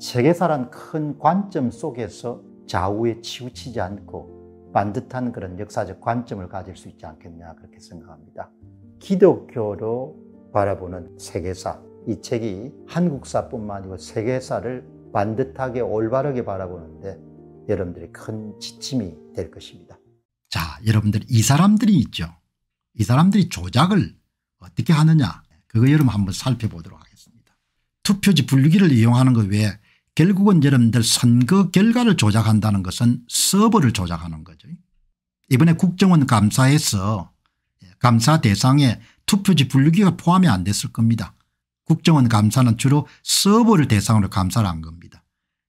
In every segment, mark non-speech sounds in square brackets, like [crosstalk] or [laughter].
세계사란 큰 관점 속에서 좌우에 치우치지 않고 반듯한 그런 역사적 관점을 가질 수 있지 않겠냐 그렇게 생각합니다. 기독교로 바라보는 세계사 이 책이 한국사뿐만 아니고 세계사를 반듯하게 올바르게 바라보는데 여러분들이 큰 지침이 될 것입니다. 자 여러분들 이 사람들이 있죠. 이 사람들이 조작을 어떻게 하느냐 그거 여러분 한번 살펴보도록 하겠습니다. 투표지 분류기를 이용하는 것 외에 결국은 여러분들 선거 결과를 조작한다는 것은 서버를 조작하는 거죠. 이번에 국정원 감사에서 예, 감사 대상에 투표지 분류기가 포함이 안 됐을 겁니다. 국정원 감사는 주로 서버를 대상으로 감사를 한 겁니다.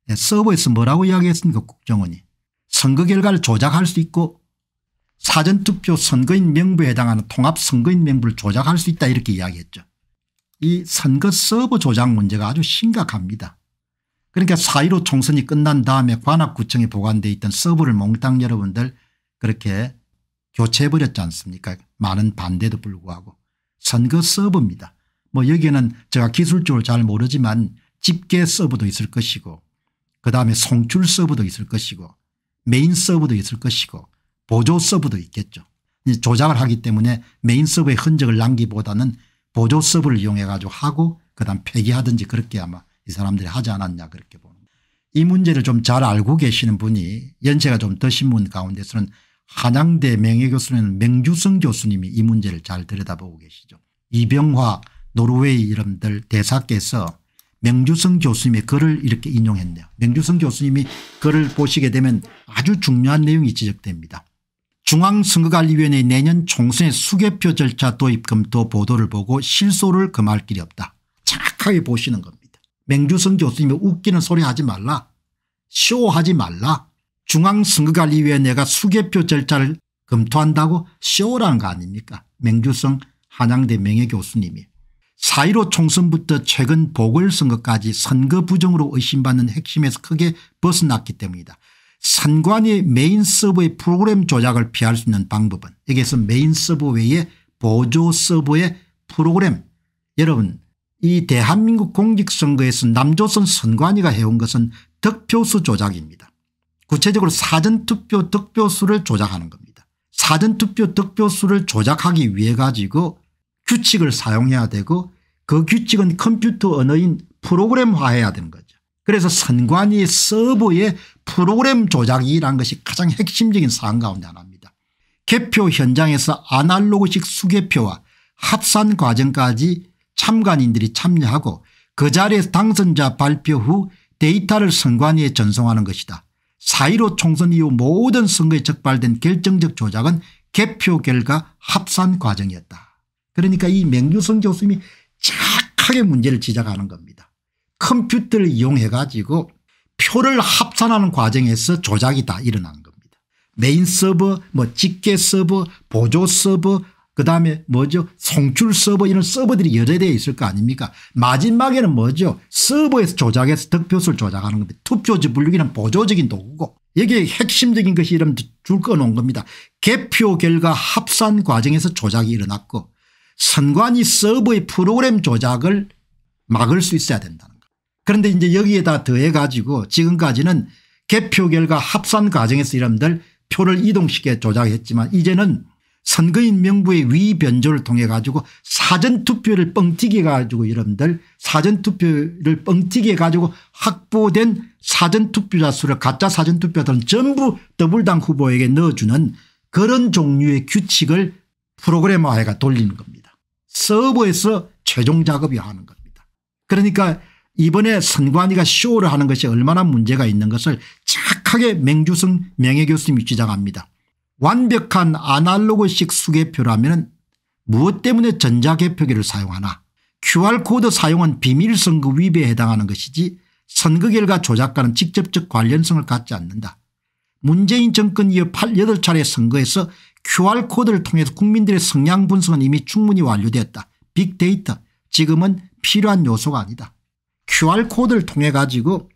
예, 서버에서 뭐라고 이야기했습니까 국정원이. 선거 결과를 조작할 수 있고 사전투표 선거인 명부에 해당하는 통합선거인 명부를 조작할 수 있다 이렇게 이야기했죠. 이 선거 서버 조작 문제가 아주 심각합니다. 그러니까 4.15 총선이 끝난 다음에 관악구청에 보관되어 있던 서브를 몽땅 여러분들 그렇게 교체해버렸지 않습니까 많은 반대도 불구하고 선거 서브입니다. 뭐 여기에는 제가 기술적으로 잘 모르지만 집계 서브도 있을 것이고 그다음에 송출 서브도 있을 것이고 메인 서브도 있을 것이고 보조 서브도 있겠죠. 조작을 하기 때문에 메인 서브의 흔적을 남기보다는 보조 서브를 이용해 가지고 하고 그다음 폐기하든지 그렇게 아마 이 사람들이 하지 않았냐 그렇게 보는 이 문제를 좀 잘 알고 계시는 분이 연세가 좀 드신 분 가운데서는 한양대 명예교수는 명주성 교수님이 이 문제를 잘 들여다보고 계시죠. 이병화 노르웨이 이름들 대사께서 명주성 교수님의 글을 이렇게 인용했네요. 명주성 교수님이 글을 보시게 되면 아주 중요한 내용이 지적됩니다. 중앙선거관리위원회 내년 총선의 수개표 절차 도입 검토 보도를 보고 실소를 금할 길이 없다. 정하게 보시는 겁니다. 맹주성 교수님이 웃기는 소리 하지 말라 쇼하지 말라 중앙선거관리위에 내가 수개표 절차를 검토한다고 쇼라는 거 아닙니까 맹주성 한양대 명예교수님이. 4.15 총선부터 최근 보궐선거까지 선거 부정으로 의심받는 핵심에서 크게 벗어났기 때문이다. 선관위 메인 서버의 프로그램 조작을 피할 수 있는 방법은 여기에서 메인 서버 외에 보조 서버의 프로그램 여러분 이 대한민국 공직선거에서 남조선 선관위가 해온 것은 득표수 조작입니다. 구체적으로 사전투표 득표수를 조작하는 겁니다. 사전투표 득표수를 조작하기 위해 가지고 규칙을 사용해야 되고 그 규칙은 컴퓨터 언어인 프로그램화해야 되는 거죠. 그래서 선관위의 서버의 프로그램 조작이라는 것이 가장 핵심적인 사항 가운데 하나입니다. 개표 현장에서 아날로그식 수개표와 합산 과정까지 참관인들이 참여하고 그 자리에서 당선자 발표 후 데이터를 선관위에 전송하는 것이다. 4.15 총선 이후 모든 선거에 적발된 결정적 조작은 개표 결과 합산 과정이었다. 그러니까 이 맹유성 교수님이 착하게 문제를 지적하는 겁니다. 컴퓨터를 이용해 가지고 표를 합산하는 과정에서 조작이 다 일어난 겁니다. 메인 서버, 뭐 직계 서버, 보조 서버, 그다음에 뭐죠 송출 서버 이런 서버들이 여전히 있을 거 아닙니까 마지막에는 뭐죠 서버에서 조작해서 득표수를 조작하는 겁니다 투표지 분류기는 보조적인 도구고 여기에 핵심적인 것이 이름줄 꺼놓은 겁니다 개표 결과 합산 과정에서 조작이 일어났고 선관위 서버의 프로그램 조작을 막을 수 있어야 된다는 거예요 그런데 이제 여기에다 더해 가지고 지금까지는 개표 결과 합산 과정에서 이런들 표를 이동시켜 조작했지만 이제는 선거인 명부의 위변조를 통해 가지고 사전투표를 뻥튀기 가지고 여러분들 사전투표를 뻥튀기 가지고 확보된 사전투표자 수를 가짜 사전투표들은 전부 더블당 후보에게 넣어주는 그런 종류의 규칙을 프로그래머해가 돌리는 겁니다. 서버에서 최종 작업이 하는 겁니다. 그러니까 이번에 선관위가 쇼를 하는 것이 얼마나 문제가 있는 것을 착하게 맹주승 명예교수님이 주장합니다. 완벽한 아날로그식 수개표라면 무엇 때문에 전자개표기를 사용하나 QR코드 사용은 비밀선거 위배에 해당하는 것이지 선거 결과 조작과는 직접적 관련성을 갖지 않는다. 문재인 정권 이어 8차례 선거에서 QR코드를 통해서 국민들의 성향 분석은 이미 충분히 완료되었다. 빅데이터 지금은 필요한 요소가 아니다. QR코드를 통해 가지고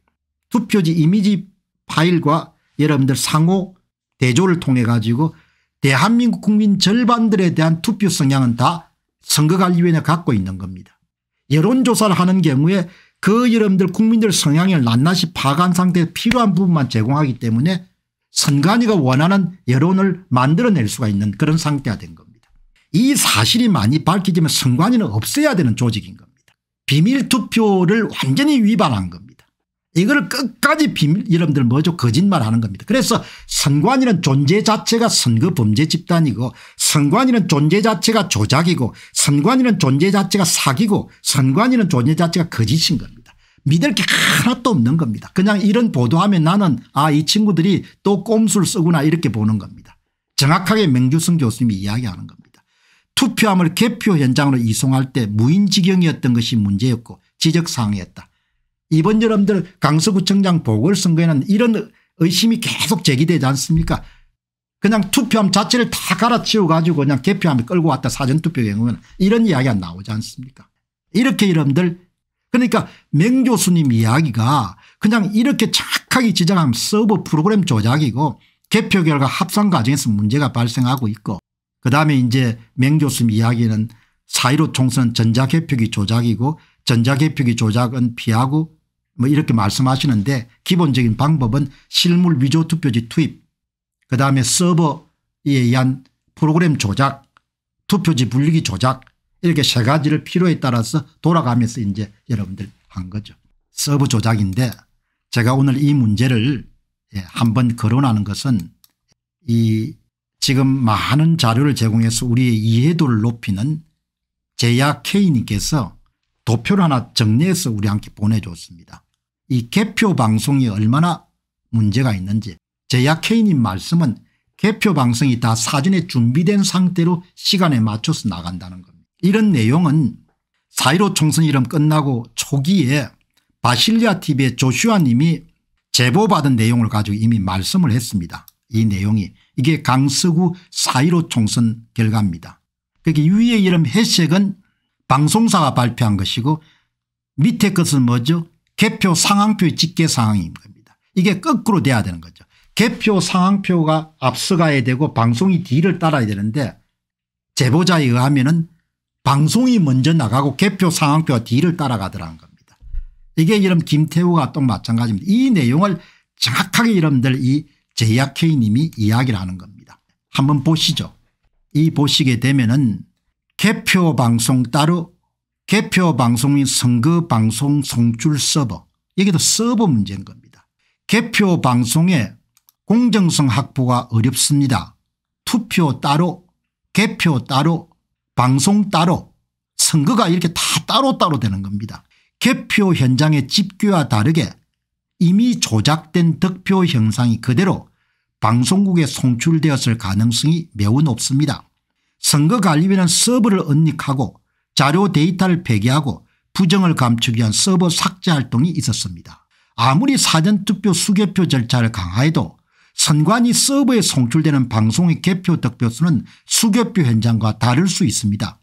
투표지 이미지 파일과 여러분들 상호 대조를 통해 가지고 대한민국 국민 절반들에 대한 투표 성향은 다 선거관리위원회 갖고 있는 겁니다. 여론조사를 하는 경우에 그 여러분들 국민들 성향을 낱낱이 파악한 상태에 필요한 부분만 제공하기 때문에 선관위가 원하는 여론을 만들어낼 수가 있는 그런 상태가 된 겁니다. 이 사실이 많이 밝혀지면 선관위는 없애야 되는 조직인 겁니다. 비밀투표를 완전히 위반한 겁니다. 이걸 끝까지 비밀 이름분들 뭐죠 거짓말하는 겁니다. 그래서 선관위는 존재 자체가 선거 범죄 집단이고 선관위는 존재 자체가 조작이고 선관위는 존재 자체가 사기고 선관위는 존재 자체가 거짓인 겁니다. 믿을 게 하나도 없는 겁니다. 그냥 이런 보도하면 나는 아이 친구들이 또 꼼수를 쓰구나 이렇게 보는 겁니다. 정확하게 명주승 교수님이 이야기하는 겁니다. 투표함을 개표 현장으로 이송할 때 무인지경이었던 것이 문제였고 지적사항이었다. 이번 여러분들 강서구청장 보궐선거에는 이런 의심이 계속 제기되지 않습니까 그냥 투표함 자체를 다 갈아치워 가지고 그냥 개표함에 끌고 왔다 사전투표 경우는 이런 이야기가 나오지 않습니까 이렇게 여러분들 그러니까 맹교수님 이야기가 그냥 이렇게 착하게 지정하면 서버 프로그램 조작이고 개표 결과 합산 과정에서 문제가 발생하고 있고 그다음에 이제 맹교수님 이야기는 사일오 총선 전자개표기 조작이고 전자개표기 조작은 피하고 뭐 이렇게 말씀하시는데 기본적인 방법은 실물 위조 투표지 투입 그다음에 서버에 의한 프로그램 조작 투표지 분리기 조작 이렇게 세 가지를 필요에 따라서 돌아가면서 이제 여러분들 한 거죠. 서버 조작인데 제가 오늘 이 문제를 예, 한번 거론하는 것은 이 지금 많은 자료를 제공해서 우리의 이해도를 높이는 제야 K님께서 도표를 하나 정리해서 우리한테 보내줬습니다. 이 개표 방송이 얼마나 문제가 있는지 제약케인님 말씀은 개표 방송이 다 사전에 준비된 상태로 시간에 맞춰서 나간다는 겁니다. 이런 내용은 사1 5 총선 이름 끝나고 초기에 바실리아 TV의 조슈아 님이 제보받은 내용을 가지고 이미 말씀을 했습니다. 이 내용이 이게 강서구 사1 5 총선 결과입니다. 그게니위의 그러니까 이름 해석은 방송사가 발표한 것이고 밑에 것은 뭐죠 개표 상황표의 집계 상황인 겁니다. 이게 거꾸로 돼야 되는 거죠. 개표 상황표가 앞서가야 되고 방송이 뒤를 따라야 되는데 제보자에 의하면 은 방송이 먼저 나가고 개표 상황표가 뒤를 따라가더라는 겁니다. 이게 이런 김태우가 또 마찬가지입니다. 이 내용을 정확하게 여러분들 이 제약회의님이 이야기를 하는 겁니다. 한번 보시죠. 이 보시게 되면 은 개표 방송 따로 개표 방송인 선거 방송 송출 서버 여기도 서버 문제인 겁니다. 개표 방송의 공정성 확보가 어렵습니다. 투표 따로 개표 따로 방송 따로 선거가 이렇게 다 따로따로 되는 겁니다. 개표 현장의 집계와 다르게 이미 조작된 득표 현상이 그대로 방송국에 송출되었을 가능성이 매우 높습니다. 선거관리위는 서버를 언닉하고 자료 데이터를 폐기하고 부정을 감추기 위한 서버 삭제 활동이 있었습니다. 아무리 사전투표 수개표 절차를 강화해도 선관위 서버에 송출되는 방송의 개표 득표수는 수개표 현장과 다를 수 있습니다.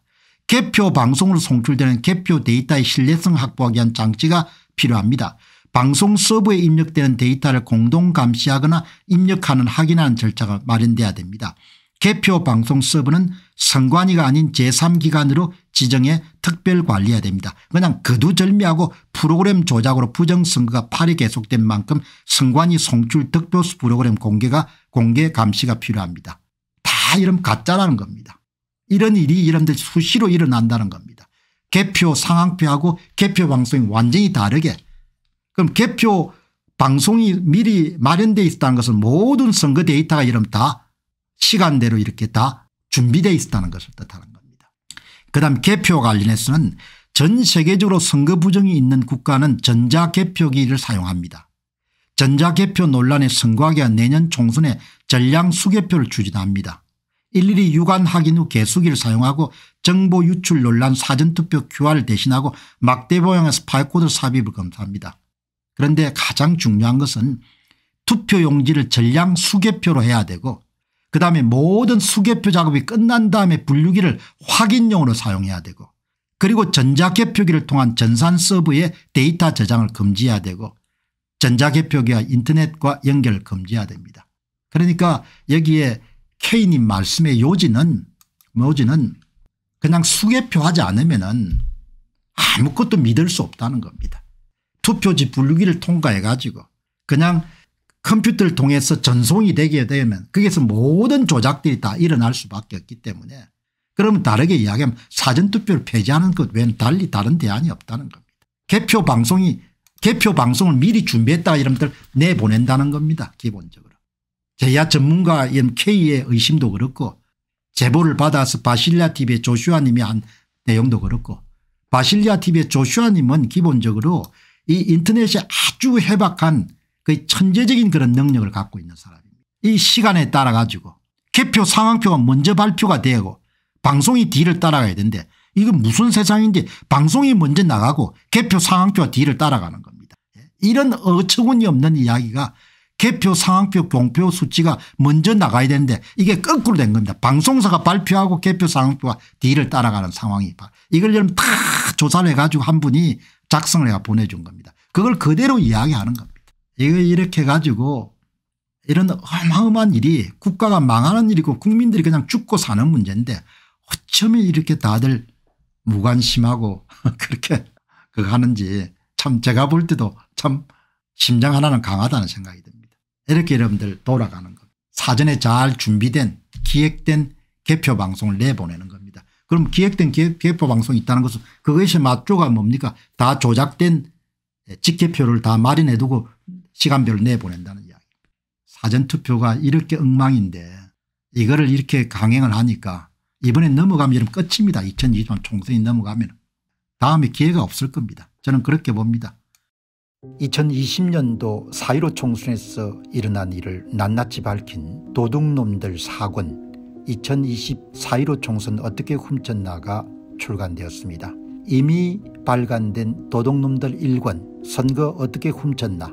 개표 방송으로 송출되는 개표 데이터의 신뢰성 확보하기 위한 장치가 필요합니다. 방송 서버에 입력되는 데이터를 공동 감시하거나 입력하는 확인하는 절차가 마련돼야 됩니다. 개표 방송 서버는 선관위가 아닌 제3기관으로 지정해 특별관리해야 됩니다. 그냥 거두절미하고 프로그램 조작으로 부정선거가 8이 계속된 만큼 선관위 송출 득표수 프로그램 공개가 공개 감시가 필요합니다. 다 이런 가짜라는 겁니다. 이런 일이 이런들 수시로 일어난다는 겁니다. 개표 상황표하고 개표 방송이 완전히 다르게 그럼 개표 방송이 미리 마련되어 있다는 것은 모든 선거 데이터가 이러다 시간대로 이렇게 다 준비되어 있었다는 것을 뜻하는 겁니다. 그 다음 개표 관련해서는 전 세계적으로 선거 부정이 있는 국가는 전자개표기를 사용합니다. 전자개표 논란에 선거하기 위한 내년 총선에 전량 수개표를 추진합니다. 일일이 유관 확인 후 개수기를 사용하고 정보 유출 논란 사전투표 QR 대신하고 막대 모양의 스파이코드 삽입을 검사합니다. 그런데 가장 중요한 것은 투표용지를 전량 수개표로 해야 되고 그다음에 모든 수개표 작업이 끝난 다음에 분류기를 확인용으로 사용해야 되고 그리고 전자개표기를 통한 전산 서브에 데이터 저장을 금지해야 되고 전자개표기와 인터넷과 연결을 금지해야 됩니다. 그러니까 여기에 케인님 말씀의 요지는 요지는 그냥 수개표하지 않으면 은 아무것도 믿을 수 없다는 겁니다. 투표지 분류기를 통과해 가지고 그냥 컴퓨터를 통해서 전송이 되게 되면 거기서 모든 조작들이 다 일어날 수밖에 없기 때문에 그러면 다르게 이야기하면 사전투표를 폐지하는 것 외에는 달리 다른 대안이 없다는 겁니다. 개표 방송이 개표 방송을 미리 준비했다 이러면 내보낸다는 겁니다. 기본적으로. 제야 전문가 K의 의심도 그렇고 제보를 받아서 바실리아 TV의 조슈아 님이 한 내용도 그렇고 바실리아 TV의 조슈아 님은 기본적으로 이 인터넷이 아주 해박한 거의 천재적인 그런 능력을 갖고 있는 사람입니다. 이 시간에 따라 가지고 개표 상황표가 먼저 발표가 되고 방송이 뒤를 따라가야 되는데 이건 무슨 세상인데 방송이 먼저 나가고 개표 상황표가 뒤를 따라가는 겁니다. 이런 어처구니 없는 이야기가 개표 상황표 공표 수치가 먼저 나가야 되는데 이게 거꾸로 된 겁니다. 방송사가 발표하고 개표 상황표가 뒤를 따라가는 상황이 이걸 여러분 다 조사를 해가지고 한 분이 작성을 해가 보내준 겁니다. 그걸 그대로 이야기하는 겁니다. 이렇게 이 가지고 이런 어마어마한 일이 국가가 망하는 일이고 국민들이 그냥 죽고 사는 문제인데 어쩌면 이렇게 다들 무관심하고 [laughs] 그렇게 그거 하는지 참 제가 볼 때도 참 심장 하나는 강하다는 생각이 듭니다. 이렇게 여러분들 돌아가는 겁니다. 사전에 잘 준비된 기획된 개표 방송을 내보내는 겁니다. 그럼 기획된 개표 개 방송이 있다는 것은 그것이 맞조가 뭡니까 다 조작된 직개표를 다 마련해두고 시간별로 내보낸다는 이야기 사전투표가 이렇게 엉망인데 이거를 이렇게 강행을 하니까 이번에 넘어가면 이러 끝입니다. 2020년 총선이 넘어가면 다음에 기회가 없을 겁니다. 저는 그렇게 봅니다. 2020년도 4.15 총선에서 일어난 일을 낱낱이 밝힌 도둑놈들 사권 2020 4.15 총선 어떻게 훔쳤나가 출간되었습니다. 이미 발간된 도둑놈들 1권 선거 어떻게 훔쳤나